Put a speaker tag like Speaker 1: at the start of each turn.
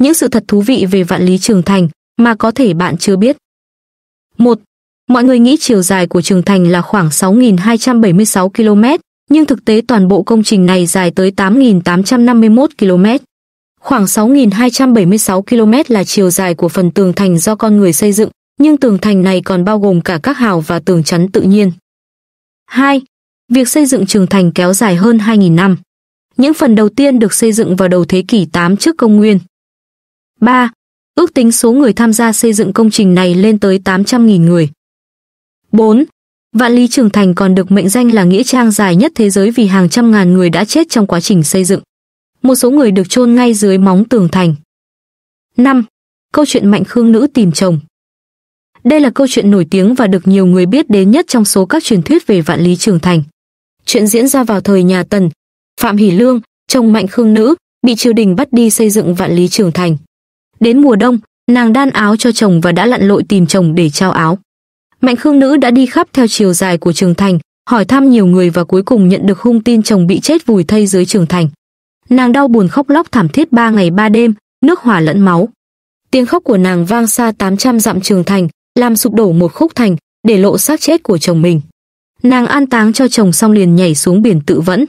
Speaker 1: những sự thật thú vị về vạn lý trường thành mà có thể bạn chưa biết. 1. Mọi người nghĩ chiều dài của trường thành là khoảng 6.276 km, nhưng thực tế toàn bộ công trình này dài tới 8.851 km. Khoảng 6.276 km là chiều dài của phần tường thành do con người xây dựng, nhưng tường thành này còn bao gồm cả các hào và tường chắn tự nhiên. 2. Việc xây dựng trường thành kéo dài hơn 2.000 năm. Những phần đầu tiên được xây dựng vào đầu thế kỷ 8 trước công nguyên. 3. Ước tính số người tham gia xây dựng công trình này lên tới 800.000 người. 4. Vạn Lý Trường Thành còn được mệnh danh là nghĩa trang dài nhất thế giới vì hàng trăm ngàn người đã chết trong quá trình xây dựng. Một số người được chôn ngay dưới móng tường thành. 5. Câu chuyện Mạnh Khương Nữ tìm chồng Đây là câu chuyện nổi tiếng và được nhiều người biết đến nhất trong số các truyền thuyết về Vạn Lý Trường Thành. Chuyện diễn ra vào thời nhà Tần. Phạm Hỷ Lương, chồng Mạnh Khương Nữ, bị triều đình bắt đi xây dựng Vạn Lý Trường Thành. Đến mùa đông, nàng đan áo cho chồng và đã lặn lội tìm chồng để trao áo. Mạnh Khương nữ đã đi khắp theo chiều dài của trường thành, hỏi thăm nhiều người và cuối cùng nhận được hung tin chồng bị chết vùi thây dưới trường thành. Nàng đau buồn khóc lóc thảm thiết ba ngày ba đêm, nước hỏa lẫn máu. Tiếng khóc của nàng vang xa 800 dặm trường thành, làm sụp đổ một khúc thành, để lộ xác chết của chồng mình. Nàng an táng cho chồng xong liền nhảy xuống biển tự vẫn.